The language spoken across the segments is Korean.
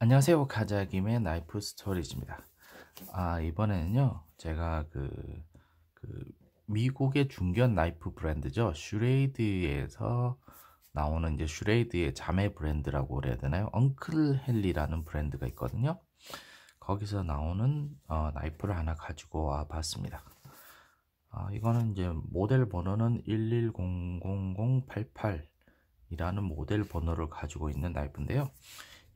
안녕하세요 가자김의 나이프 스토리즈입니다 아 이번에는요 제가 그, 그 미국의 중견 나이프 브랜드죠 슈레이드에서 나오는 이제 슈레이드의 자매 브랜드라고 그래야 되나요 엉클 헨리라는 브랜드가 있거든요 거기서 나오는 어, 나이프를 하나 가지고 와 봤습니다 아, 이거는 이제 모델 번호는 1 1 0 0 0 8 8 이라는 모델 번호를 가지고 있는 나이프인데요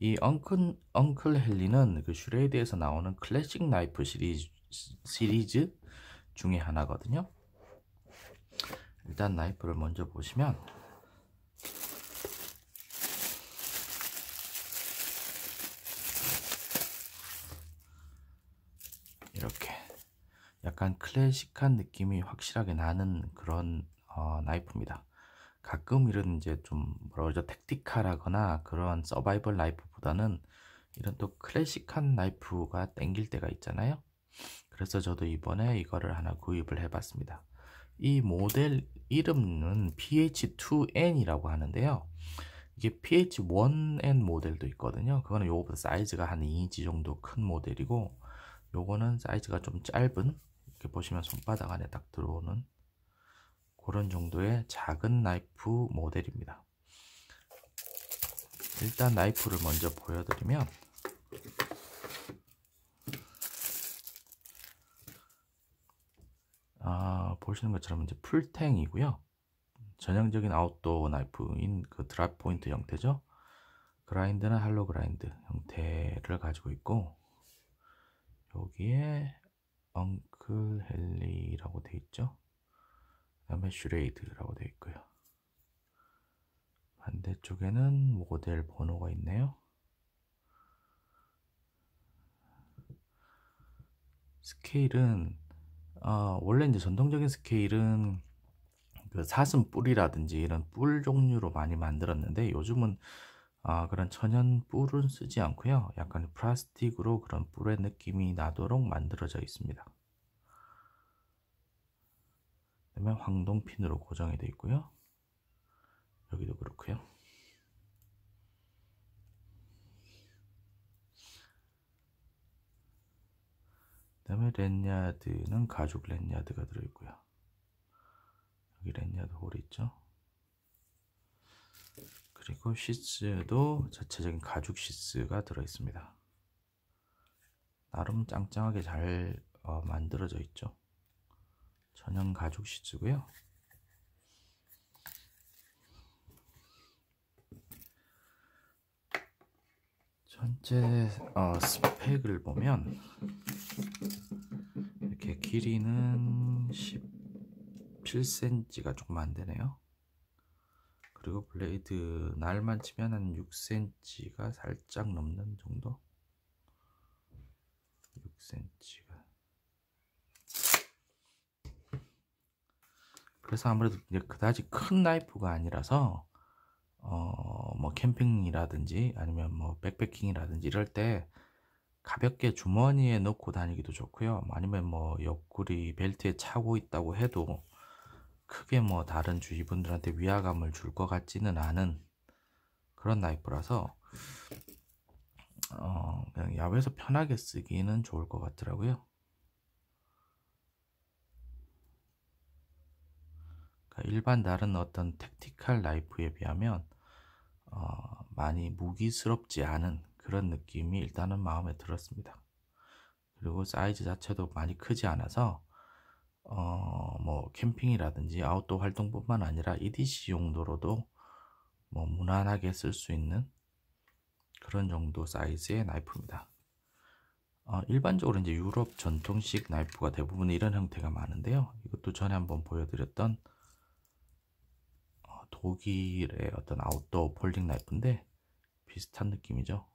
이 엉클, 엉클 헨리는 그 슈레이드에서 나오는 클래식 나이프 시리즈, 시리즈 중에 하나거든요. 일단 나이프를 먼저 보시면 이렇게 약간 클래식한 느낌이 확실하게 나는 그런 어, 나이프입니다. 가끔 이런 이제 좀 뭐라 그러죠 택티카라거나 그런 서바이벌 나이프 나이보다는 이런 또 클래식한 나이프가 땡길 때가 있잖아요 그래서 저도 이번에 이거를 하나 구입을 해봤습니다 이 모델 이름은 PH2N이라고 하는데요 이게 PH1N 모델도 있거든요 그거는 요거보다 사이즈가 한 2인치 정도 큰 모델이고 요거는 사이즈가 좀 짧은 이렇게 보시면 손바닥 안에 딱 들어오는 그런 정도의 작은 나이프 모델입니다 일단 나이프를 먼저 보여드리면 아, 보시는 것처럼 이제 풀탱이고요. 전형적인 아웃도어 나이프인 그 드랍 포인트 형태죠. 그라인드나 할로 그라인드 형태를 가지고 있고 여기에 엉클 헨리라고 되어 있죠. 그다음에 슈레이드라고 되어 있고요. 반대쪽에는 모델 번호가 있네요. 스케일은 아, 원래 이제 전통적인 스케일은 그 사슴 뿔이라든지 이런 뿔 종류로 많이 만들었는데 요즘은 아, 그런 천연 뿔은 쓰지 않고요. 약간 플라스틱으로 그런 뿔의 느낌이 나도록 만들어져 있습니다. 그다음에 황동핀으로 고정이 되어 있고요. 여기도 그렇고요. 그다음에 렌야드는 가죽 렌야드가 들어있고요. 여기 렌야드 홀이 있죠. 그리고 시스도 자체적인 가죽 시스가 들어있습니다. 나름 짱짱하게 잘 어, 만들어져 있죠. 천연 가죽 시스고요. 현재 어, 스펙을 보면 이렇게 길이는 17cm가 조금 안 되네요. 그리고 블레이드 날만 치면 한 6cm가 살짝 넘는 정도? 6cm가 그래서 아무래도 그다지 큰 나이프가 아니라서 어, 뭐 캠핑이라든지 아니면 뭐 백패킹이라든지 이럴 때 가볍게 주머니에 넣고 다니기도 좋고요. 뭐 아니면 뭐 옆구리 벨트에 차고 있다고 해도 크게 뭐 다른 주위 분들한테 위화감을 줄 것 같지는 않은 그런 나이프라서 어, 그냥 야외에서 편하게 쓰기는 좋을 것 같더라고요. 그러니까 일반 다른 어떤 택티칼 나이프에 비하면 어, 많이 무기스럽지 않은 그런 느낌이 일단은 마음에 들었습니다. 그리고 사이즈 자체도 많이 크지 않아서 어, 뭐 캠핑이라든지 아웃도어 활동뿐만 아니라 EDC 용도로도 뭐 무난하게 쓸 수 있는 그런 정도 사이즈의 나이프입니다. 어, 일반적으로 이제 유럽 전통식 나이프가 대부분 이런 형태가 많은데요. 이것도 전에 한번 보여드렸던 독일의 어떤 아웃도어 폴딩 나이프인데 비슷한 느낌이죠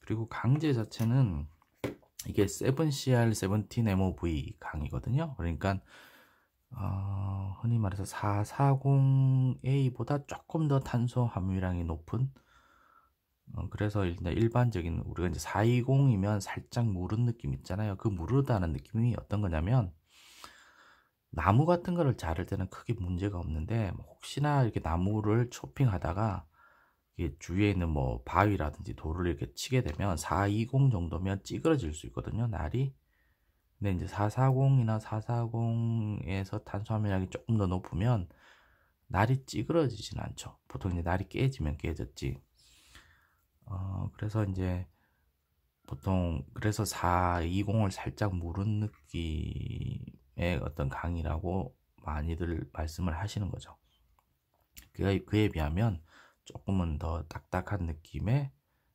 그리고 강제 자체는 이게 7CR17MOV 강이거든요 그러니까 어, 흔히 말해서 440A보다 조금 더 탄소 함유량이 높은 어, 그래서 일반적인 우리가 이제 420이면 살짝 무른 느낌 있잖아요. 그 무르다는 느낌이 어떤 거냐면 나무 같은 거를 자를 때는 크게 문제가 없는데 혹시나 이렇게 나무를 쇼핑하다가 주위에 있는 뭐 바위라든지 돌을 이렇게 치게 되면 420 정도면 찌그러질 수 있거든요. 날이 근데 이제 440이나 440에서 탄수화물량이 조금 더 높으면 날이 찌그러지진 않죠. 보통 이제 날이 깨지면 깨졌지. 어, 그래서 이제 보통 그래서 420을 살짝 무른 느낌의 어떤 강의라고 많이들 말씀을 하시는 거죠. 그에, 그에 비하면 조금은 더 딱딱한 느낌의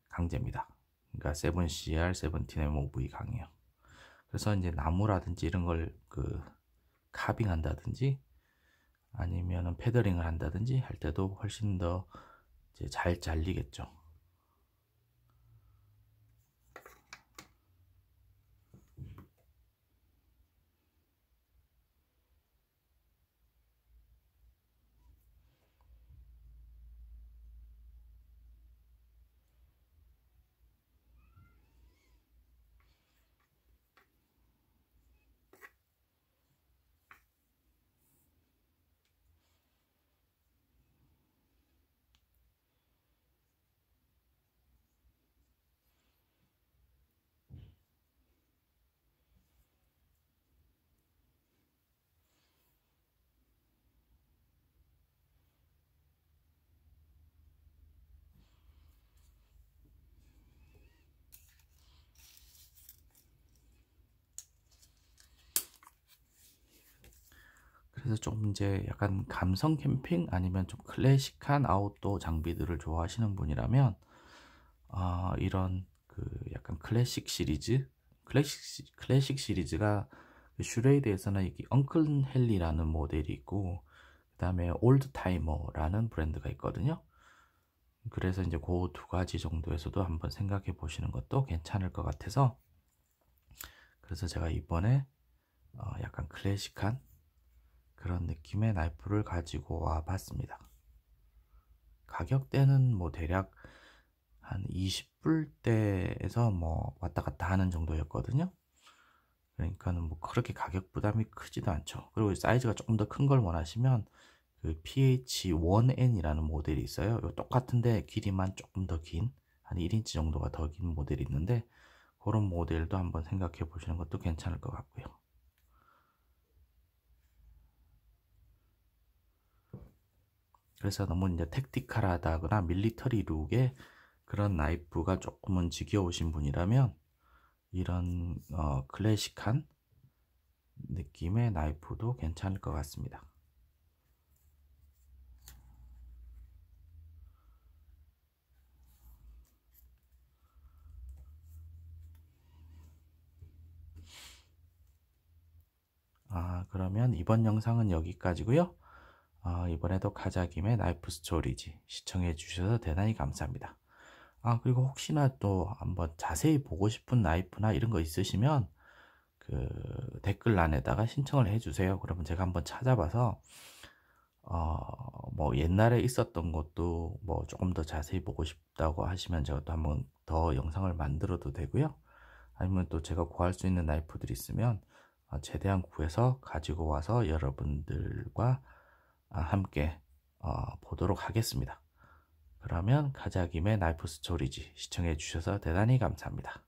강제입니다. 그러니까 세븐 c r 세븐틴 MOV 강이에요. 그래서 이제 나무라든지 이런 걸 그 카빙한다든지 아니면 은 패더링을 한다든지 할 때도 훨씬 더 잘 잘리겠죠. 그래서 좀 이제 약간 감성 캠핑 아니면 좀 클래식한 아웃도어 장비들을 좋아하시는 분이라면 아, 이런 그 약간 클래식 시리즈 클래식 클래식 시리즈가 그 슈레이드에서는 이게 언클 헨리라는 모델이 있고 그다음에 올드 타이머라는 브랜드가 있거든요. 그래서 이제 그 두 가지 정도에서도 한번 생각해 보시는 것도 괜찮을 것 같아서 그래서 제가 이번에 어 약간 클래식한 그런 느낌의 나이프를 가지고 와 봤습니다. 가격대는 뭐 대략 한 20불대에서 뭐 왔다 갔다 하는 정도였거든요. 그러니까는 뭐 그렇게 가격 부담이 크지도 않죠. 그리고 사이즈가 조금 더 큰 걸 원하시면 그 PH1N이라는 모델이 있어요. 똑같은데 길이만 조금 더 긴, 한 1인치 정도가 더 긴 모델이 있는데 그런 모델도 한번 생각해 보시는 것도 괜찮을 것 같고요. 그래서 너무 이제 택티컬하다거나 밀리터리 룩의 그런 나이프가 조금은 지겨우신 분이라면 이런 어, 클래식한 느낌의 나이프도 괜찮을 것 같습니다. 아 그러면 이번 영상은 여기까지고요. 아, 이번에도 가자김의 나이프 스토리지 시청해 주셔서 대단히 감사합니다. 아, 그리고 혹시나 또 한번 자세히 보고 싶은 나이프나 이런 거 있으시면 그 댓글란에다가 신청을 해 주세요. 그러면 제가 한번 찾아봐서 어, 뭐 옛날에 있었던 것도 뭐 조금 더 자세히 보고 싶다고 하시면 제가 또 한번 더 영상을 만들어도 되고요. 아니면 또 제가 구할 수 있는 나이프들이 있으면 어, 최대한 구해서 가지고 와서 여러분들과 아, 함께 어, 보도록 하겠습니다. 그러면 가자김의 나이프 스토리지 시청해 주셔서 대단히 감사합니다.